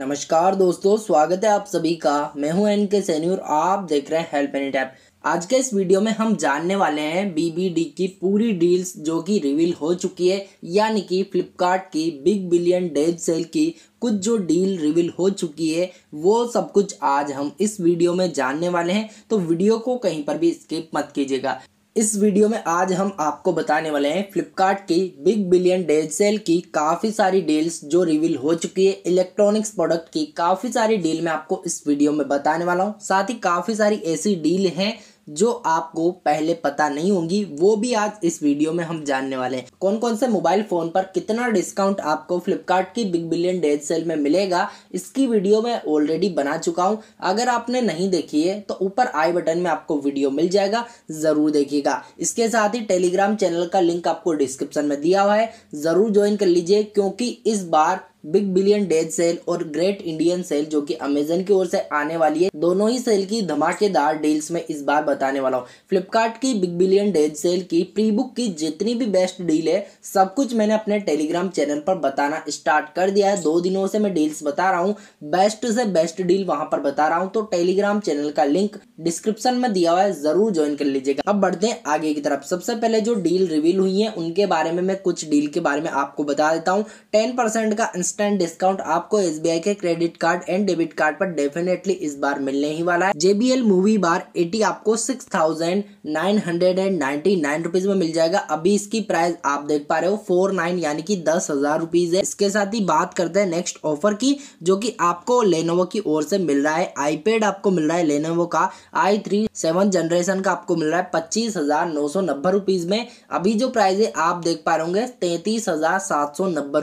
नमस्कार दोस्तों स्वागत है आप सभी का मैं हूं एन के सैनी और आप देख रहे हैं हेल्प एनी टैप आज के इस वीडियो में हम जानने वाले हैं बीबीडी की पूरी डील्स जो कि रिवील हो चुकी है यानी कि फ्लिपकार्ट की बिग बिलियन डेज सेल की कुछ जो डील रिवील हो चुकी है वो सब कुछ आज हम इस वीडियो में जानने वाले हैं तो वीडियो को कहीं पर भी स्किप मत कीजिएगा इस वीडियो में आज हम आपको बताने वाले हैं फ्लिपकार्ट की बिग बिलियन डेज सेल की काफ़ी सारी डील्स जो रिवील हो चुकी है इलेक्ट्रॉनिक्स प्रोडक्ट की काफ़ी सारी डील मैं आपको इस वीडियो में बताने वाला हूं साथ ही काफ़ी सारी ऐसी डील हैं जो आपको पहले पता नहीं होंगी वो भी आज इस वीडियो में हम जानने वाले हैं कौन कौन से मोबाइल फोन पर कितना डिस्काउंट आपको फ्लिपकार्ट की बिग बिलियन डेज सेल में मिलेगा इसकी वीडियो मैं ऑलरेडी बना चुका हूँ अगर आपने नहीं देखी है तो ऊपर आई बटन में आपको वीडियो मिल जाएगा जरूर देखिएगा इसके साथ ही टेलीग्राम चैनल का लिंक आपको डिस्क्रिप्शन में दिया हुआ है जरूर ज्वाइन कर लीजिए क्योंकि इस बार बिग बिलियन डेज सेल और ग्रेट इंडियन सेल जो कि अमेजन की ओर से आने वाली है दोनों ही सेल की धमाकेदार डील्स में इस बार बताने वाला हूँ फ्लिपकार्ट की बिग बिलियन डेज सेल की प्री बुक की जितनी भी बेस्ट डील है सब कुछ मैंने अपने टेलीग्राम चैनल पर बताना स्टार्ट कर दिया है दो दिनों से मैं डील्स बता रहा हूँ बेस्ट से बेस्ट डील वहां पर बता रहा हूँ तो टेलीग्राम चैनल का लिंक डिस्क्रिप्शन में दिया हुआ है जरूर ज्वाइन कर लीजिएगा अब बढ़ते हैं आगे की तरफ सबसे पहले जो डील रिवील हुई है उनके बारे में मैं कुछ डील के बारे में आपको बता देता हूँ टेन का परसेंट डिस्काउंट आपको एस के credit card and debit card पर डेफिनेटली इस बार मिलने ही वाला है जेबीएल मूवी बार एटी आपको six thousand nine hundred and ninety nine rupees में मिल जाएगा अभी इसकी प्राइस आप देख पा रहे हो फोर नाइन यानी कि दस हजार रुपीज है इसके साथ ही बात करते हैं नेक्स्ट ऑफर की जो की आपको लेनोवो की ओर से मिल रहा है आईपेड आपको मिल रहा है लेनोवो का आई थ्री जनरेशन का आपको मिल रहा है पच्चीस हजार में अभी जो प्राइस है आप देख पा रहे होंगे तैतीस हजार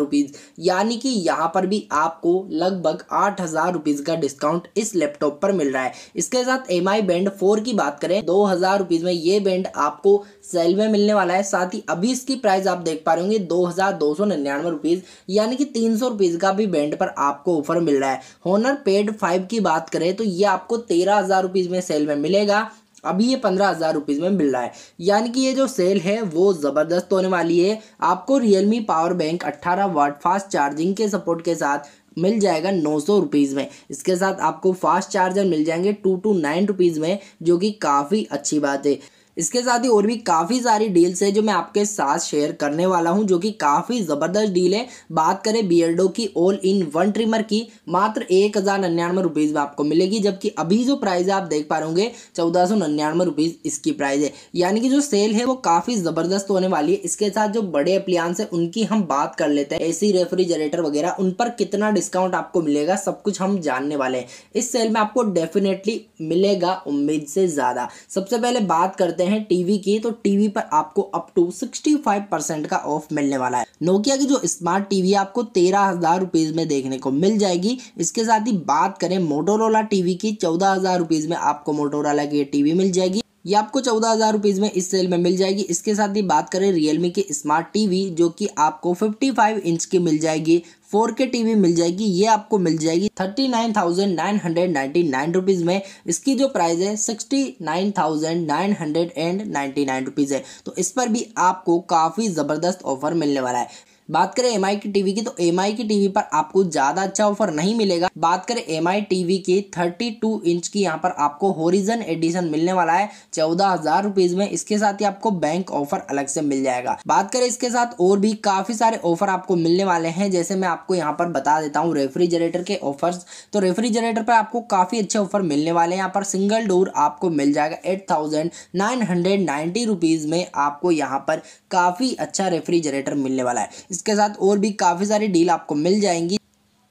यानी कि यहाँ पर भी आपको लगभग आठ हज़ार रुपीज़ का डिस्काउंट इस लैपटॉप पर मिल रहा है इसके साथ एम आई बैंड फोर की बात करें दो हज़ार रुपीज़ में ये बैंड आपको सेल में मिलने वाला है साथ ही अभी इसकी प्राइस आप देख पा रहे होंगे दो हज़ार दो सौ निन्यानवे रुपीज़ यानी कि तीन सौ रुपीज़ का भी बैंड पर आपको ऑफर मिल रहा है होनर पेड फाइव की बात करें तो ये आपको तेरह हज़ार रुपीज़ में सेल में मिलेगा अभी ये पंद्रह हज़ार रुपीज़ में मिल रहा है यानी कि ये जो सेल है वो ज़बरदस्त होने वाली है आपको रियलमी पावर बैंक अट्ठारह वाट फास्ट चार्जिंग के सपोर्ट के साथ मिल जाएगा नौ सौ रुपीज़ में इसके साथ आपको फास्ट चार्जर मिल जाएंगे टू टू नाइन रुपीज़ में जो कि काफ़ी अच्छी बात है इसके साथ ही और भी काफ़ी सारी डील्स है जो मैं आपके साथ शेयर करने वाला हूँ जो कि काफ़ी ज़बरदस्त डील है बात करें बियर्डो की ऑल इन वन ट्रिमर की मात्र एक हज़ार रुपीज़ में आपको मिलेगी जबकि अभी जो प्राइस है आप देख पा रहे होंगे चौदह सौ निन्यानवे रुपीज़ इसकी प्राइस है यानी कि जो सेल है वो काफ़ी ज़बरदस्त होने वाली है इसके साथ जो बड़े अप्लियांस है उनकी हम बात कर लेते हैं एसी रेफ्रिजरेटर वगैरह उन पर कितना डिस्काउंट आपको मिलेगा सब कुछ हम जानने वाले हैं इस सेल में आपको डेफिनेटली मिलेगा उम्मीद से ज़्यादा सबसे पहले बात करते हैं हैं टीवी की तो टीवी पर आपको अप टू 65 परसेंट का ऑफ मिलने वाला है नोकिया की जो स्मार्ट टीवी आपको तेरह हजार रुपीज में देखने को मिल जाएगी इसके साथ ही बात करें मोटोरोला टीवी की चौदह हजार रुपीज में आपको मोटोरोला की टीवी मिल जाएगी ये आपको चौदह हज़ार रुपीज़ में इस सेल में मिल जाएगी इसके साथ ही बात करें रियलमी की स्मार्ट टीवी जो कि आपको 55 इंच की मिल जाएगी 4K टीवी मिल जाएगी ये आपको मिल जाएगी thirty nine thousand nine hundred ninety nine rupees में इसकी जो प्राइस है sixty nine thousand nine hundred and ninety nine rupees है तो इस पर भी आपको काफ़ी ज़बरदस्त ऑफर मिलने वाला है बात करें एम की टीवी की तो एम की टीवी पर आपको ज्यादा अच्छा ऑफर नहीं मिलेगा बात करें एम टीवी की 32 इंच की यहाँ पर आपको होरिजन एडिशन मिलने वाला है चौदह हजार रुपीज में इसके साथ ही आपको बैंक ऑफर अलग से मिल जाएगा बात करें इसके साथ और भी काफी सारे ऑफर आपको मिलने वाले हैं जैसे मैं आपको यहाँ पर बता देता हूँ रेफ्रिजरेटर के ऑफर तो रेफ्रिजरेटर पर आपको काफी अच्छे ऑफर मिलने वाले हैं यहाँ पर सिंगल डोर आपको मिल जाएगा eight thousand nine hundred rupees में आपको यहाँ पर काफी अच्छा रेफ्रिजरेटर मिलने वाला है इसके साथ और भी काफ़ी सारी डील आपको मिल जाएंगी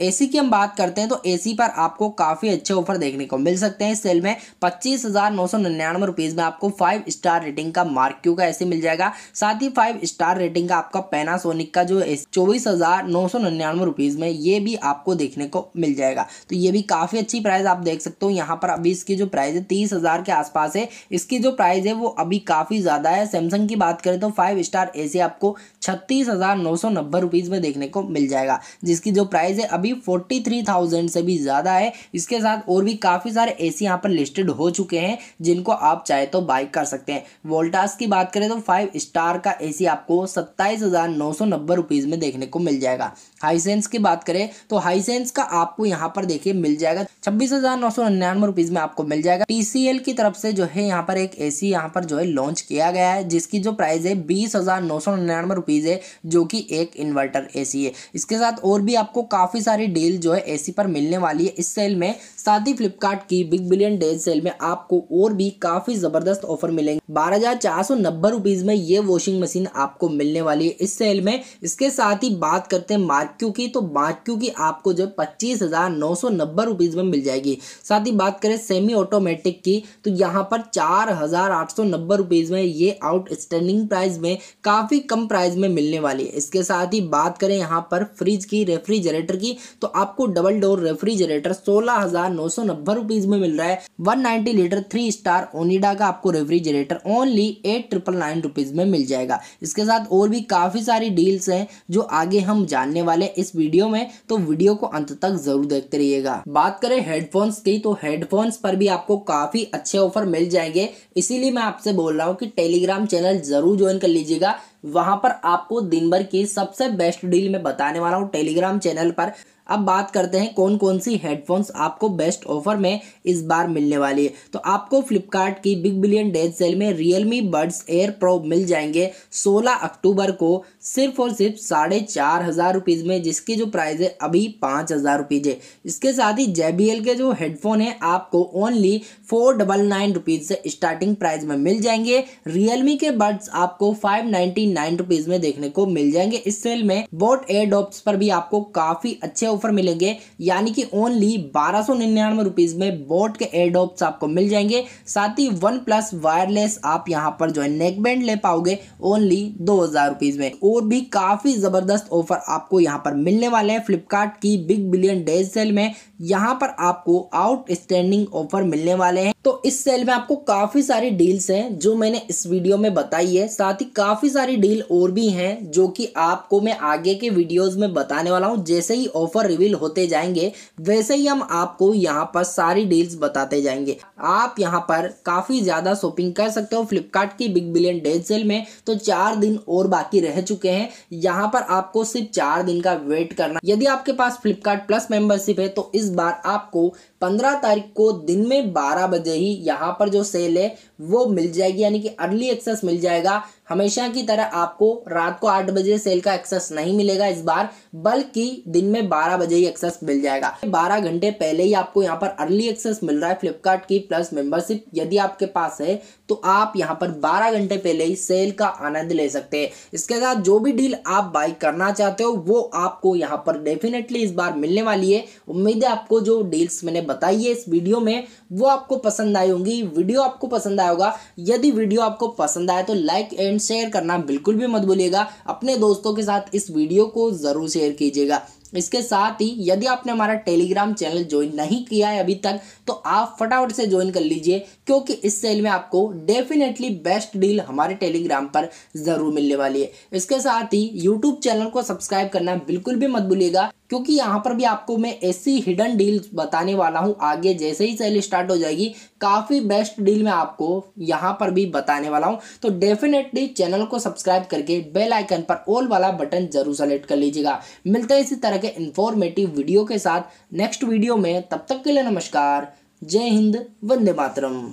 एसी की हम बात करते हैं तो एसी पर आपको काफ़ी अच्छे ऑफर देखने को मिल सकते हैं सेल में पच्चीस हज़ार नौ सौ निन्यानवे रुपीज़ में आपको फाइव स्टार रेटिंग का मार्क्यू का एसी मिल जाएगा साथ ही फाइव स्टार रेटिंग का आपका पैनासोनिक का जो चौबीस हज़ार नौ सौ निन्यानवे रुपीज़ में ये भी आपको देखने को मिल जाएगा तो ये भी काफ़ी अच्छी प्राइस आप देख सकते हो यहाँ पर अभी इसकी जो प्राइस है तीस हज़ार के आसपास है इसकी जो प्राइस है वो अभी काफ़ी ज़्यादा है सैमसंग की बात करें तो फाइव स्टार ए आपको छत्तीस हज़ार नौ सौ नब्बे रुपीज़ में देखने को मिल जाएगा जिसकी जो प्राइस है अभी अभी फोर्टी थ्री थाउजेंड से भी ज़्यादा है इसके साथ और भी काफ़ी सारे एसी यहाँ पर लिस्टेड हो चुके हैं जिनको आप चाहे तो बाइक कर सकते हैं वोल्टास की बात करें तो फाइव स्टार का एसी आपको सत्ताईस हज़ार नौ सौ नब्बे रुपीज़ में देखने को मिल जाएगा हाईसेंस की बात करें तो हाईसेंस का आपको यहाँ पर देखिए मिल जाएगा छब्बीस हज़ार नौ सौ निन्यानवे रुपीज़ में आपको मिल जाएगा टीसीएल की तरफ से जो है यहाँ पर एक एसी यहाँ पर जो है लॉन्च किया गया है जिसकी जो प्राइस है बीस हज़ार नौ सौ निन्यानवे रुपीज़ है जो कि एक इन्वर्टर एसी है इसके साथ और भी आपको काफ़ी सारे सारी डील जो है एसी पर मिलने वाली है इस सेल में साथ ही फ्लिपकार्ट की बिग बिलियन डेज सेल में आपको और भी काफी जबरदस्त ऑफर मिलेंगे बारह हजार चार सौ नब्बे रुपीज में ये वॉशिंग मशीन आपको मिलने वाली है इस सेल में इसके साथ ही बात करते हैं मार्क्यू की तो मार्क्यू की आपको जो पच्चीस हजार नौ सौ नब्बे रुपीज में मिल जाएगी साथ ही बात करें सेमी ऑटोमेटिक की तो यहाँ पर चार हजार आठ सौ नब्बे रुपीज में ये आउटस्टैंडिंग प्राइस में काफी कम प्राइस में मिलने वाली है इसके साथ ही बात करें यहाँ पर फ्रिज की रेफ्रिजरेटर की तो आपको डबल डोर रेफ्रिजरेटर सोलह हजार नौ सौ नब्बे रुपीज में मिल रहा है one ninety litre three star Onida का आपको refrigerator only eight triple nine rupees में मिल जाएगा इसके साथ और भी काफी सारी डील्स हैं जो आगे हम जानने वाले इस वीडियो में तो वीडियो को अंत तक जरूर देखते रहिएगा बात करें हेडफोन्स की तो हेडफोन्स पर भी आपको काफी अच्छे ऑफर मिल जाएंगे इसीलिए मैं आपसे बोल रहा हूँ कि टेलीग्राम चैनल जरूर ज्वाइन कर लीजिएगा वहां पर आपको दिन भर की सबसे बेस्ट डील में बताने वाला हूँ टेलीग्राम चैनल पर अब बात करते हैं कौन कौन सी हेडफोन्स आपको बेस्ट ऑफर में इस बार मिलने वाली है तो आपको फ्लिपकार्ट की बिग बिलियन डेज सेल में रियलमी बर्ड्स एयर प्रो मिल जाएंगे 16 अक्टूबर को सिर्फ और सिर्फ साढ़े चार हज़ार रुपीज़ में जिसकी जो प्राइस है अभी पाँच हज़ार रुपीज़ है इसके साथ ही जे के जो हेडफोन है आपको only four double nine rupees से स्टार्टिंग प्राइस में मिल जाएंगे रियलमी के बर्ड्स आपको फाइव नाइनटी नाइन रुपीज़ में देखने को मिल जाएंगे इस सेल में बोट एयर पर भी आपको काफ़ी अच्छे ऑफर मिलेंगे यानी कि ओनली बारह सौ निन्यानवे में बोट के एयरडॉप्स आपको मिल जाएंगे साथ ही वन प्लस वायरलेस आप यहाँ पर जो है नेकबैंड ले पाओगे ओनली दो हज़ार रुपीज़ में और भी काफ़ी ज़बरदस्त ऑफर आपको यहाँ पर मिलने वाले हैं फ्लिपकार्ट की बिग बिलियन डेज सेल में यहाँ पर आपको आउटस्टैंडिंग ऑफर मिलने वाले हैं तो इस सेल में आपको काफ़ी सारी डील्स हैं जो मैंने इस वीडियो में बताई है साथ ही काफ़ी सारी डील और भी हैं जो कि आपको मैं आगे के वीडियोस में बताने वाला हूं जैसे ही ऑफर रिवील होते जाएंगे वैसे ही हम आपको यहां पर सारी डील्स बताते जाएंगे आप यहां पर काफ़ी ज़्यादा शॉपिंग कर सकते हो फ्लिपकार्ट की बिग बिलियन डेज सेल में तो चार दिन और बाकी रह चुके हैं यहाँ पर आपको सिर्फ चार दिन का वेट करना यदि आपके पास फ्लिपकार्ट प्लस मेंबरशिप है तो इस बार आपको पंद्रह तारीख को दिन में बारह बजे ही यहाँ पर जो सेल है वो मिल जाएगी यानी कि अर्ली एक्सेस मिल जाएगा हमेशा की तरह आपको रात को आठ बजे सेल का एक्सेस नहीं मिलेगा इस बार बल्कि दिन में बारह बजे ही एक्सेस मिल जाएगा बारह घंटे पहले ही आपको यहाँ पर अर्ली एक्सेस मिल रहा है फ्लिपकार्ट की प्लस मेंबरशिप यदि आपके पास है तो आप यहाँ पर बारह घंटे पहले ही सेल का आनंद ले सकते हैं इसके साथ जो भी डील आप बाई करना चाहते हो वो आपको यहाँ पर डेफिनेटली इस बार मिलने वाली है उम्मीद है आपको जो डील्स मैंने बताई है इस वीडियो में वो आपको पसंद आई होंगी वीडियो आपको पसंद होगा यदि वीडियो आपको पसंद आए तो लाइक एंड कमेंट शेयर करना बिल्कुल भी मत भूलिएगा अपने दोस्तों के साथ इस वीडियो को ज़रूर शेयर कीजिएगा इसके साथ ही यदि आपने हमारा टेलीग्राम चैनल ज्वाइन नहीं किया है अभी तक तो आप फटाफट से ज्वाइन कर लीजिए क्योंकि इस सेल में आपको डेफिनेटली बेस्ट डील हमारे टेलीग्राम पर ज़रूर मिलने वाली है इसके साथ ही यूट्यूब चैनल को सब्सक्राइब करना बिल्कुल भी मत भूलिएगा क्योंकि यहाँ पर भी आपको मैं ऐसी हिडन डील बताने वाला हूँ आगे जैसे ही सेल स्टार्ट हो जाएगी काफ़ी बेस्ट डील मैं आपको यहाँ पर भी बताने वाला हूँ तो डेफिनेटली चैनल को सब्सक्राइब करके बेल आइकन पर ऑल वाला बटन जरूर सेलेक्ट कर लीजिएगा मिलते हैं इसी तरह के इन्फॉर्मेटिव वीडियो के साथ नेक्स्ट वीडियो में तब तक के लिए नमस्कार जय हिंद वंदे मातरम